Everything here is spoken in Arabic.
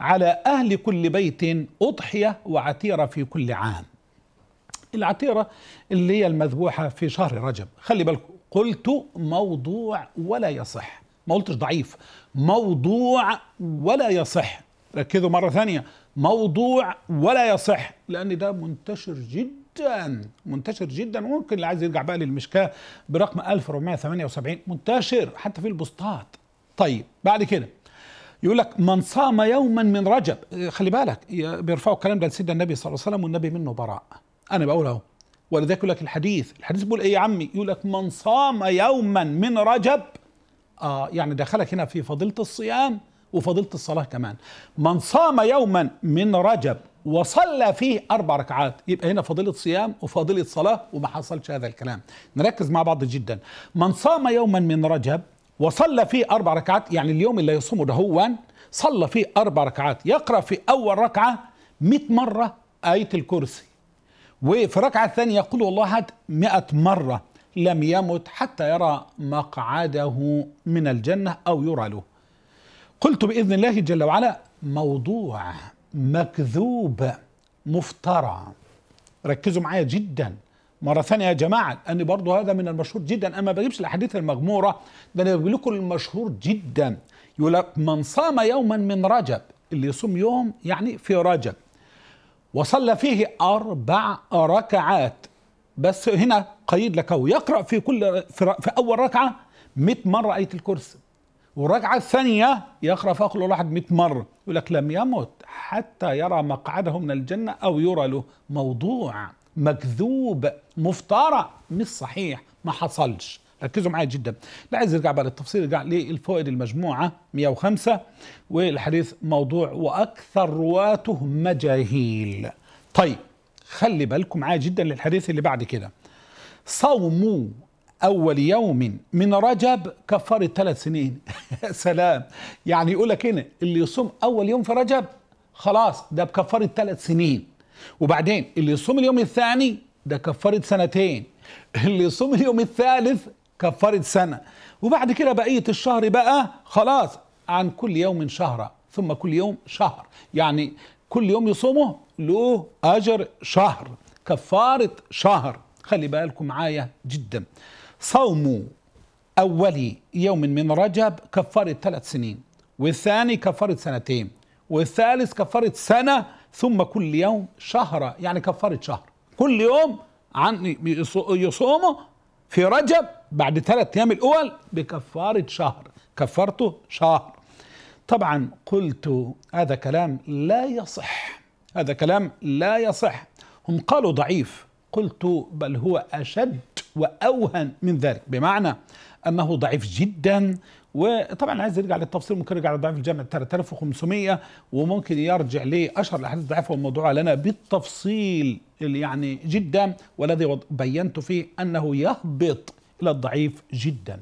على أهل كل بيت أضحية وعتيرة في كل عام العتيرة اللي هي المذبوحة في شهر رجب خلي بالكم قلت موضوع ولا يصح ما قلتش ضعيف موضوع ولا يصح ركزوا مرة ثانية موضوع ولا يصح لأن ده منتشر جدا منتشر جدا ممكن اللي عايز يرجع بقى للمشكاة برقم 1478 منتشر حتى في البوستات طيب بعد كده يقول لك من صام يوما من رجب إيه، خلي بالك بيرفعوا الكلام ده لسيدنا النبي صلى الله عليه وسلم والنبي منه براء انا بقول اهو ولذلك يقول لك الحديث الحديث بيقول ايه يا عمي يقول لك من صام يوما من رجب اه يعني دخلك هنا في فضيله الصيام وفضيله الصلاه كمان من صام يوما من رجب وصلى فيه اربع ركعات يبقى هنا فضيله صيام وفضيله صلاه وما حصلش هذا الكلام نركز مع بعض جدا من صام يوما من رجب وصلى فيه أربع ركعات يعني اليوم اللي يصومه ده هو صلى فيه أربع ركعات يقرأ في أول ركعة 100 مرة آية الكرسي وفي الركعة الثانية يقول الله أحد 100 مرة لم يمت حتى يرى مقعده من الجنة أو يرى له قلت بإذن الله جل وعلا موضوع مكذوب مفترى ركزوا معايا جدا مرة ثانية يا جماعة أن برضه هذا من المشهور جدا أما بجيبش الأحاديث المغمورة ده أنا بجيب لكم المشهور جدا يقول لك من صام يوما من رجب اللي يصوم يوم يعني في رجب وصلى فيه أربع ركعات بس هنا قيد لك هو يقرأ في كل في أول ركعة 100 مرة آية الكرسي والركعة الثانية يقرأ فوق كل واحد 100 مرة يقول لك لم يمت حتى يرى مقعده من الجنة أو يرى له موضوع مكذوب مفترى مش صحيح ما حصلش ركزوا معايا جدا لا عايز ارجع بقى للتفصيل ارجع للفوائد المجموعه 105 والحديث موضوع واكثر رواته مجاهيل طيب خلي بالكم معايا جدا للحديث اللي بعد كده صوموا اول يوم من رجب كفاره ثلاث سنين سلام يعني يقول لك هنا إيه؟ اللي يصوم اول يوم في رجب خلاص ده بكفاره ثلاث سنين وبعدين اللي يصوم اليوم الثاني ده كفاره سنتين اللي يصوم اليوم الثالث كفاره سنه وبعد كده بقيه الشهر بقى خلاص عن كل يوم شهره ثم كل يوم شهر يعني كل يوم يصومه له اجر شهر كفاره شهر خلي بالكم معايا جدا صوم اول يوم من رجب كفاره ثلاث سنين والثاني كفاره سنتين والثالث كفاره سنه ثم كل يوم شهر يعني كفارة شهر كل يوم عن يصومه في رجب بعد ثلاث أيام الأول بكفارة شهر كفرته شهر طبعا قلت هذا كلام لا يصح هذا كلام لا يصح هم قالوا ضعيف قلت بل هو أشد وأوهن من ذلك بمعنى أنه ضعيف جدا وطبعا عايز يرجع للتفصيل ممكن يرجع للضعيف الجمع 3500 وممكن يرجع لاشهر الاحاديث الضعيفه والموضوع لنا بالتفصيل يعني جدا والذي بينت فيه انه يهبط الى الضعيف جدا